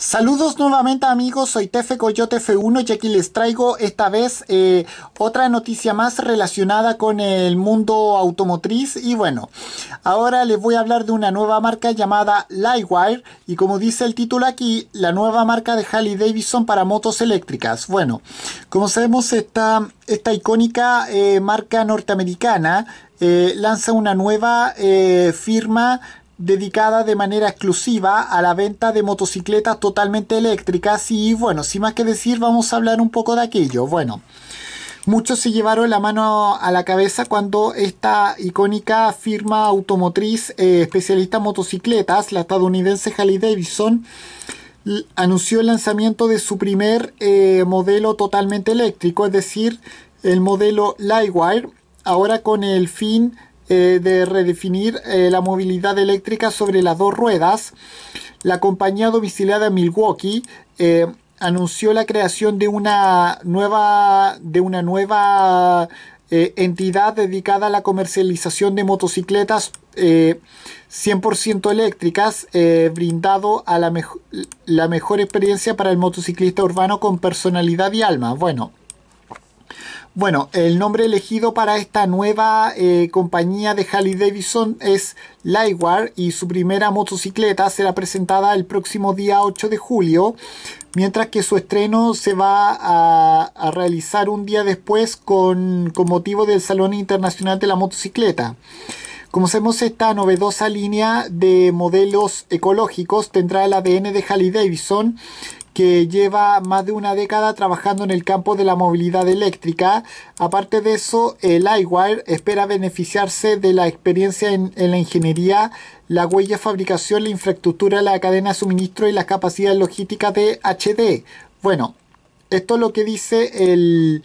Saludos nuevamente amigos, soy Tefe Coyote F1 y aquí les traigo esta vez eh, otra noticia más relacionada con el mundo automotriz y bueno, ahora les voy a hablar de una nueva marca llamada Lightwire y como dice el título aquí, la nueva marca de Harley Davidson para motos eléctricas. Bueno, como sabemos esta, esta icónica eh, marca norteamericana eh, lanza una nueva firma dedicada de manera exclusiva a la venta de motocicletas totalmente eléctricas y bueno, sin más que decir vamos a hablar un poco de aquello. Bueno, muchos se llevaron la mano a la cabeza cuando esta icónica firma automotriz eh, especialista en motocicletas, la estadounidense Harley Davidson, anunció el lanzamiento de su primer eh, modelo totalmente eléctrico, es decir, el modelo Lightwire, ahora con el fin eh, de redefinir eh, la movilidad eléctrica sobre las dos ruedas, la compañía domiciliada Milwaukee eh, anunció la creación de una nueva, de una nueva entidad dedicada a la comercialización de motocicletas 100% eléctricas, brindado a la, la mejor experiencia para el motociclista urbano con personalidad y alma. Bueno. Bueno, el nombre elegido para esta nueva eh, compañía de Harley Davidson es Lightwire y su primera motocicleta será presentada el próximo día 8 de julio, mientras que su estreno se va a, realizar un día después con, motivo del Salón Internacional de la Motocicleta. Como Conocemos esta novedosa línea de modelos ecológicos, tendrá el ADN de Harley Davidson que lleva más de una década trabajando en el campo de la movilidad eléctrica. Aparte de eso, el iWire espera beneficiarse de la experiencia en, la ingeniería, la huella de fabricación, la infraestructura, la cadena de suministro y las capacidades logísticas de HD. Bueno, esto es lo que dice el,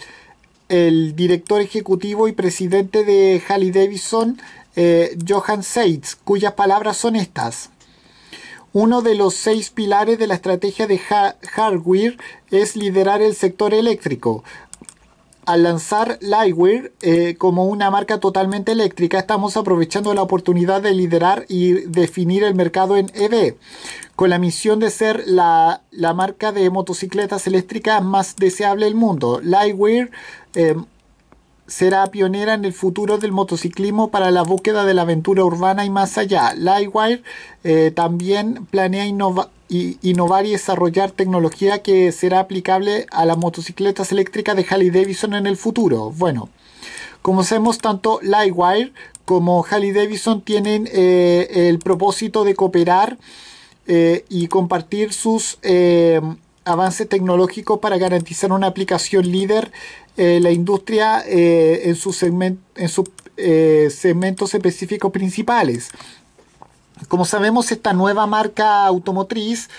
director ejecutivo y presidente de Harley Davidson, eh, Johan Seitz, cuyas palabras son estas. Uno de los seis pilares de la estrategia de hardware es liderar el sector eléctrico. Al lanzar Lightwear eh, como una marca totalmente eléctrica, estamos aprovechando la oportunidad de liderar y definir el mercado en EV, con la misión de ser la, marca de motocicletas eléctricas más deseable del mundo. Lightware eh, será pionera en el futuro del motociclismo para la búsqueda de la aventura urbana y más allá. Lightwire eh, también planea innovar y desarrollar tecnología que será aplicable a las motocicletas eléctricas de Harley Davidson en el futuro. Bueno, como sabemos, tanto Lightwire como Harley Davidson tienen eh, el propósito de cooperar eh, y compartir sus avances tecnológicos para garantizar una aplicación líder en eh, la industria eh, en sus eh, segmentos específicos principales. Como sabemos, esta nueva marca automotriz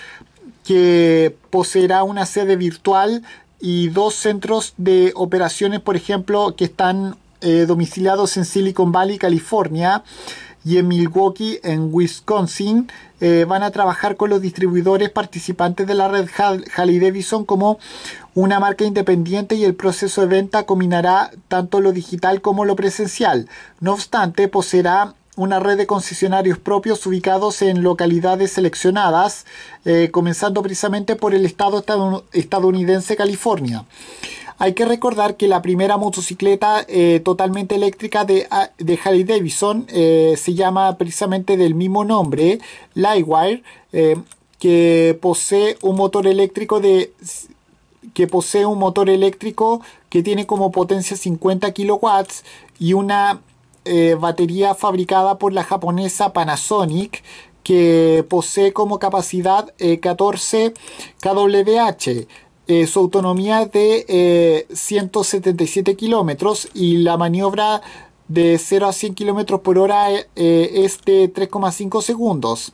que poseerá una sede virtual y dos centros de operaciones, por ejemplo, que están domiciliados en Silicon Valley, California, y en Milwaukee, en Wisconsin, eh, van a trabajar con los distribuidores participantes de la red Harley Davidson como una marca independiente y el proceso de venta combinará tanto lo digital como lo presencial. No obstante, poseerá una red de concesionarios propios ubicados en localidades seleccionadas, eh, comenzando precisamente por el estado estadounidense California. Hay que recordar que la primera motocicleta eh, totalmente eléctrica de, Harry ah, Harley Davidson eh, se llama precisamente del mismo nombre, Lightwire, eh, que posee un motor eléctrico de que posee un motor eléctrico que tiene como potencia 50 kilowatts y una batería fabricada por la japonesa Panasonic que posee como capacidad 14 kWh eh, su autonomía de 177 eh, kilómetros y la maniobra de 0 a 100 kilómetros por hora eh, es de 3,5 segundos.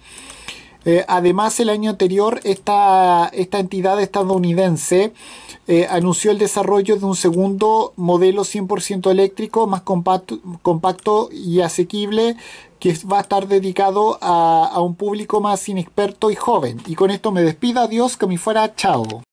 además, el año anterior, esta, esta entidad estadounidense anunció el desarrollo de un segundo modelo 100% eléctrico más compacto, compacto, y asequible que va a estar dedicado a, a un público más inexperto y joven. Y con esto me despido, adiós, que me fuera, chao.